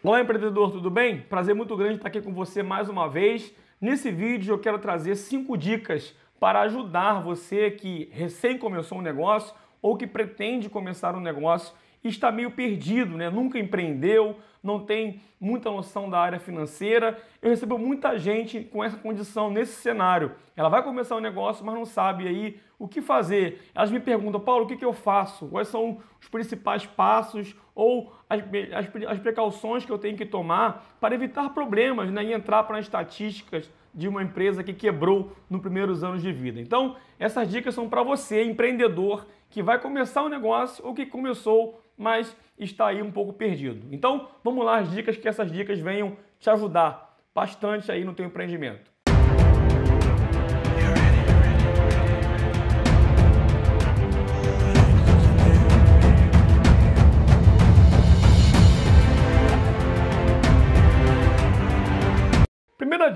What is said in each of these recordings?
Olá, empreendedor, tudo bem? Prazer muito grande estar aqui com você mais uma vez. Nesse vídeo eu quero trazer cinco dicas para ajudar você que recém começou um negócio ou que pretende começar um negócio e está meio perdido, né? Nunca empreendeu, não tem muita noção da área financeira. Eu recebo muita gente com essa condição nesse cenário. Ela vai começar um negócio, mas não sabe aí o que fazer. Elas me perguntam, Paulo, o que, que eu faço? Quais são os principais passos? ou as, as, as precauções que eu tenho que tomar para evitar problemas né, e entrar para as estatísticas de uma empresa que quebrou nos primeiros anos de vida. Então, essas dicas são para você, empreendedor, que vai começar um negócio ou que começou, mas está aí um pouco perdido. Então, vamos lá, as dicas que essas dicas venham te ajudar bastante aí no teu empreendimento.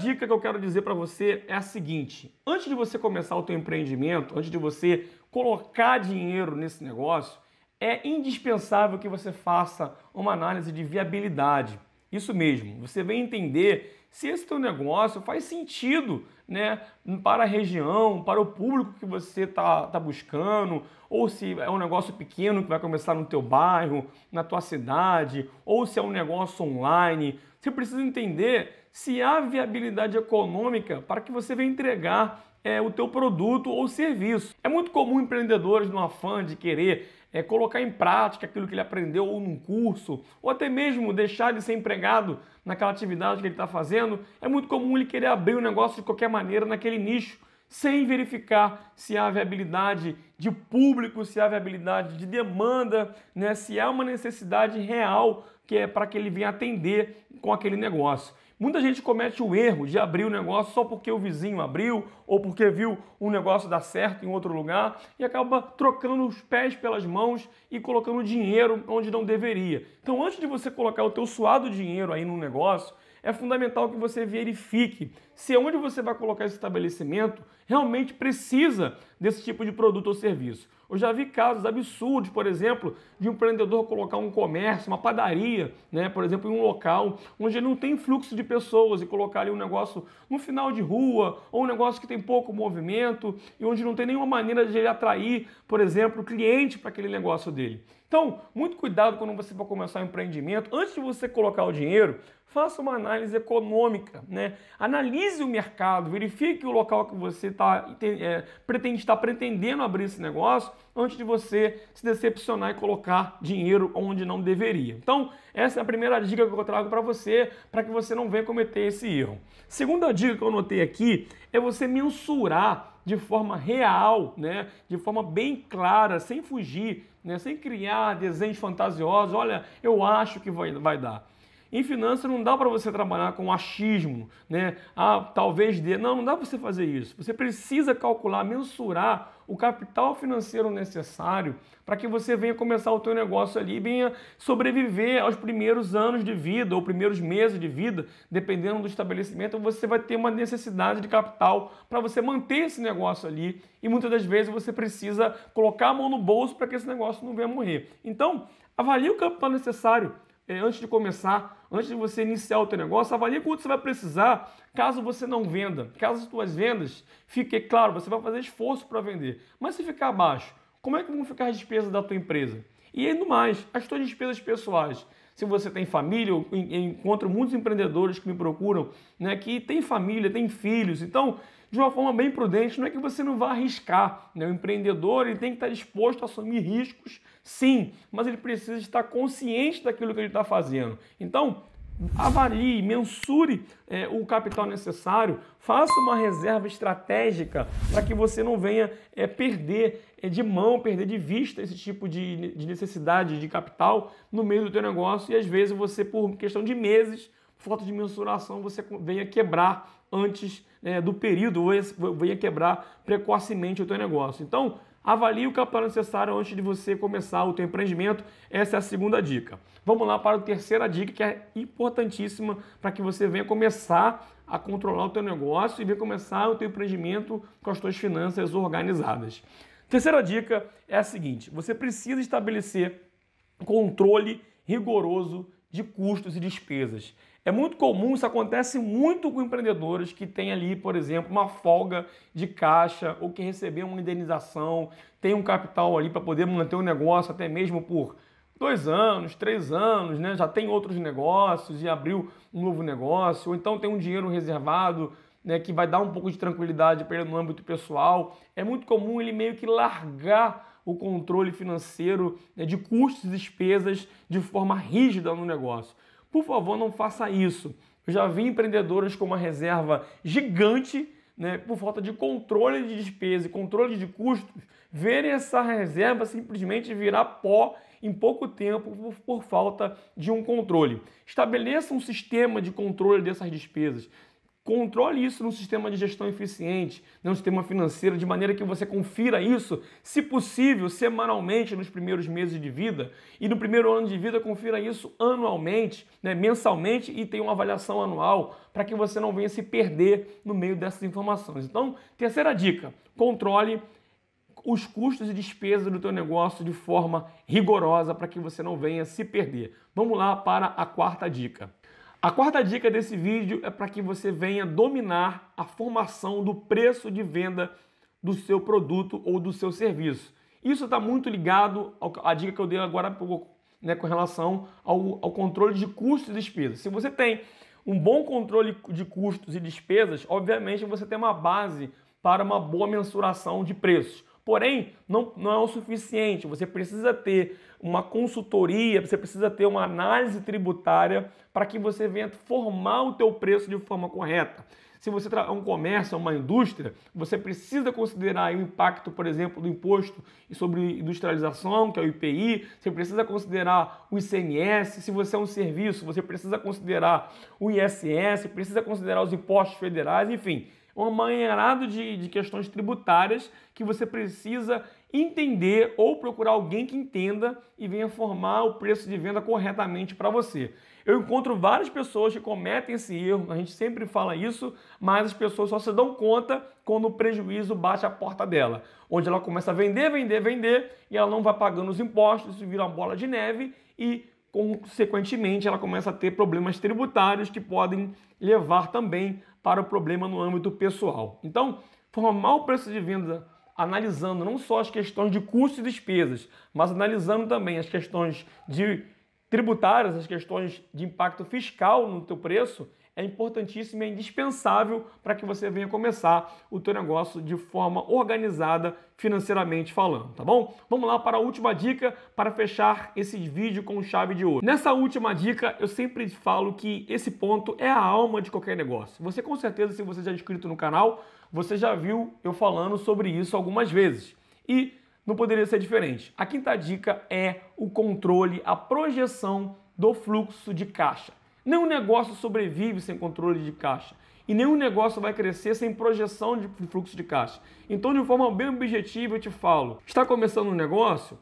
dica que eu quero dizer para você é a seguinte: antes de você começar o teu empreendimento, antes de você colocar dinheiro nesse negócio, é indispensável que você faça uma análise de viabilidade. Isso mesmo, você vem entender se esse teu negócio faz sentido né, para a região, para o público que você está tá buscando, ou se é um negócio pequeno que vai começar no teu bairro, na tua cidade, ou se é um negócio online. Você precisa entender se há viabilidade econômica para que você venha entregar é, o teu produto ou serviço. É muito comum empreendedores no afã de querer é, colocar em prática aquilo que ele aprendeu ou num curso, ou até mesmo deixar de ser empregado naquela atividade que ele está fazendo. É muito comum ele querer abrir o um negócio de qualquer maneira naquele nicho, sem verificar se há viabilidade de público, se há viabilidade de demanda, né, se há uma necessidade real que é para que ele venha atender com aquele negócio. Muita gente comete o erro de abrir o negócio só porque o vizinho abriu ou porque viu um negócio dar certo em outro lugar e acaba trocando os pés pelas mãos e colocando dinheiro onde não deveria. Então, antes de você colocar o teu suado dinheiro aí no negócio, é fundamental que você verifique se onde você vai colocar esse estabelecimento realmente precisa desse tipo de produto ou serviço. Eu já vi casos absurdos, por exemplo, de um empreendedor colocar um comércio, uma padaria, né, por exemplo, em um local onde não tem fluxo de pessoas e colocar ali um negócio no final de rua ou um negócio que tem pouco movimento e onde não tem nenhuma maneira de ele atrair, por exemplo, cliente para aquele negócio dele. Então, muito cuidado quando você for começar um empreendimento. Antes de você colocar o dinheiro, faça uma análise econômica, né? Analise o mercado, verifique o local que você tá, é, pretende estar pretendendo abrir esse negócio antes de você se decepcionar e colocar dinheiro onde não deveria. Então, essa é a primeira dica que eu trago para você, para que você não venha cometer esse erro. Segunda dica que eu notei aqui é você mensurar de forma real, né? de forma bem clara, sem fugir, né? sem criar desenhos fantasiosos. Olha, eu acho que vai, vai dar. Em finanças não dá para você trabalhar com achismo, né? Ah, talvez dê. Não, não dá para você fazer isso. Você precisa calcular, mensurar o capital financeiro necessário para que você venha começar o teu negócio ali e venha sobreviver aos primeiros anos de vida ou primeiros meses de vida, dependendo do estabelecimento, você vai ter uma necessidade de capital para você manter esse negócio ali e muitas das vezes você precisa colocar a mão no bolso para que esse negócio não venha morrer. Então, avalie o capital necessário é, antes de começar, antes de você iniciar o teu negócio, avalie quanto você vai precisar caso você não venda. Caso as suas vendas, fiquem, claro, você vai fazer esforço para vender. Mas se ficar abaixo, como é que vão ficar as despesas da tua empresa? E ainda mais, as tuas despesas pessoais. Se você tem família, eu encontro muitos empreendedores que me procuram, né, que tem família, tem filhos. Então, de uma forma bem prudente. Não é que você não vá arriscar. Né? O empreendedor ele tem que estar disposto a assumir riscos, sim, mas ele precisa estar consciente daquilo que ele está fazendo. Então, avalie, mensure é, o capital necessário, faça uma reserva estratégica para que você não venha é, perder é, de mão, perder de vista esse tipo de, de necessidade de capital no meio do teu negócio e às vezes você, por questão de meses, falta de mensuração, você venha quebrar antes né, do período, venha quebrar precocemente o teu negócio. Então, avalie o capital necessário antes de você começar o teu empreendimento. Essa é a segunda dica. Vamos lá para a terceira dica que é importantíssima para que você venha começar a controlar o teu negócio e venha começar o teu empreendimento com as suas finanças organizadas. Terceira dica é a seguinte: você precisa estabelecer controle rigoroso de custos e despesas. É muito comum, isso acontece muito com empreendedores que têm ali, por exemplo, uma folga de caixa ou que receberam uma indenização, tem um capital ali para poder manter o negócio até mesmo por dois anos, três anos, né? já tem outros negócios e abriu um novo negócio, ou então tem um dinheiro reservado né, que vai dar um pouco de tranquilidade para ele no âmbito pessoal. É muito comum ele meio que largar o controle financeiro né, de custos e despesas de forma rígida no negócio. Por favor, não faça isso. Eu já vi empreendedores com uma reserva gigante né, por falta de controle de despesa e controle de custos, verem essa reserva simplesmente virar pó em pouco tempo por, por falta de um controle. Estabeleça um sistema de controle dessas despesas. Controle isso num sistema de gestão eficiente, num sistema financeiro, de maneira que você confira isso, se possível, semanalmente nos primeiros meses de vida. E no primeiro ano de vida, confira isso anualmente, né, mensalmente e tenha uma avaliação anual para que você não venha se perder no meio dessas informações. Então, terceira dica: controle os custos e despesas do teu negócio de forma rigorosa para que você não venha se perder. Vamos lá para a quarta dica. A quarta dica desse vídeo é para que você venha dominar a formação do preço de venda do seu produto ou do seu serviço. Isso está muito ligado à dica que eu dei agora pouco, né, com relação ao, ao controle de custos e despesas. Se você tem um bom controle de custos e despesas, obviamente você tem uma base para uma boa mensuração de preços. Porém, não, não é o suficiente. Você precisa ter uma consultoria, você precisa ter uma análise tributária para que você venha formar o teu preço de forma correta. Se você é um comércio, é uma indústria, você precisa considerar o impacto, por exemplo, do imposto sobre industrialização, que é o IPI, você precisa considerar o ICMS, se você é um serviço, você precisa considerar o ISS, precisa considerar os impostos federais, enfim um amanheirado de, de questões tributárias que você precisa entender ou procurar alguém que entenda e venha formar o preço de venda corretamente para você. Eu encontro várias pessoas que cometem esse erro, a gente sempre fala isso, mas as pessoas só se dão conta quando o prejuízo bate a porta dela, onde ela começa a vender, vender, vender e ela não vai pagando os impostos, isso vira uma bola de neve e consequentemente, ela começa a ter problemas tributários que podem levar também para o problema no âmbito pessoal. Então, formar o preço de venda analisando não só as questões de custos e despesas, mas analisando também as questões de tributárias, as questões de impacto fiscal no teu preço, é importantíssimo e é indispensável para que você venha começar o teu negócio de forma organizada financeiramente falando, tá bom? Vamos lá para a última dica para fechar esse vídeo com chave de ouro. Nessa última dica, eu sempre falo que esse ponto é a alma de qualquer negócio. Você com certeza, se você já é inscrito no canal, você já viu eu falando sobre isso algumas vezes. E não poderia ser diferente. A quinta dica é o controle, a projeção do fluxo de caixa. Nenhum negócio sobrevive sem controle de caixa. E nenhum negócio vai crescer sem projeção de fluxo de caixa. Então, de forma bem objetiva, eu te falo: está começando um negócio?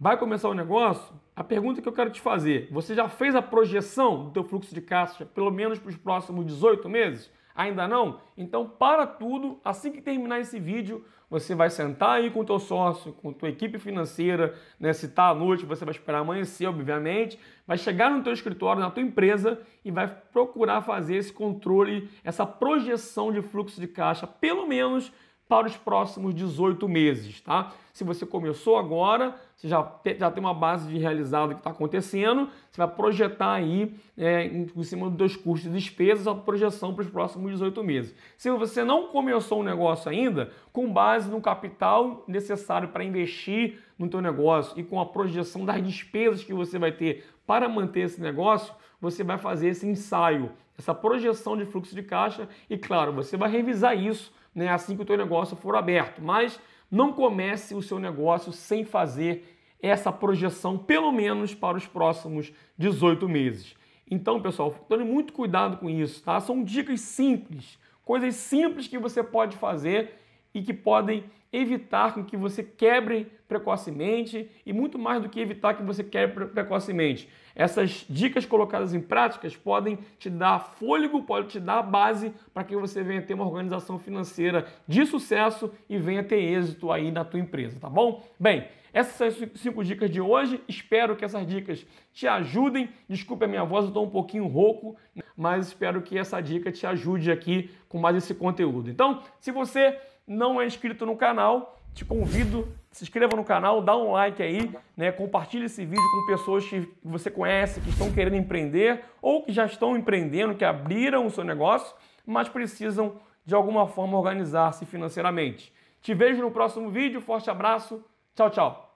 Vai começar o um negócio? A pergunta que eu quero te fazer: você já fez a projeção do teu fluxo de caixa pelo menos para os próximos 18 meses? Ainda não? Então para tudo, assim que terminar esse vídeo, você vai sentar aí com o teu sócio, com a tua equipe financeira, né? se está à noite, você vai esperar amanhecer, obviamente, vai chegar no teu escritório, na tua empresa e vai procurar fazer esse controle, essa projeção de fluxo de caixa, pelo menos para os próximos 18 meses, tá? Se você começou agora, você já, já tem uma base de realizado que está acontecendo, você vai projetar aí é, em, em cima dos custos e despesas a projeção para os próximos 18 meses. Se você não começou um negócio ainda, com base no capital necessário para investir no teu negócio e com a projeção das despesas que você vai ter para manter esse negócio, você vai fazer esse ensaio, essa projeção de fluxo de caixa e, claro, você vai revisar isso né, assim que o teu negócio for aberto. Mas não comece o seu negócio sem fazer essa projeção, pelo menos para os próximos 18 meses. Então, pessoal, tome muito cuidado com isso, tá? São dicas simples, coisas simples que você pode fazer e que podem evitar que você quebre precocemente e muito mais do que evitar que você quebre precocemente. Essas dicas colocadas em práticas podem te dar fôlego, pode te dar a base para que você venha ter uma organização financeira de sucesso e venha ter êxito aí na tua empresa, tá bom? Bem, essas são as cinco dicas de hoje. Espero que essas dicas te ajudem. Desculpe a minha voz, eu estou um pouquinho rouco, mas espero que essa dica te ajude aqui com mais esse conteúdo. Então, se você não é inscrito no canal, te convido, se inscreva no canal, dá um like aí, né? compartilhe esse vídeo com pessoas que você conhece, que estão querendo empreender ou que já estão empreendendo, que abriram o seu negócio, mas precisam de alguma forma organizar-se financeiramente. Te vejo no próximo vídeo, forte abraço, tchau, tchau!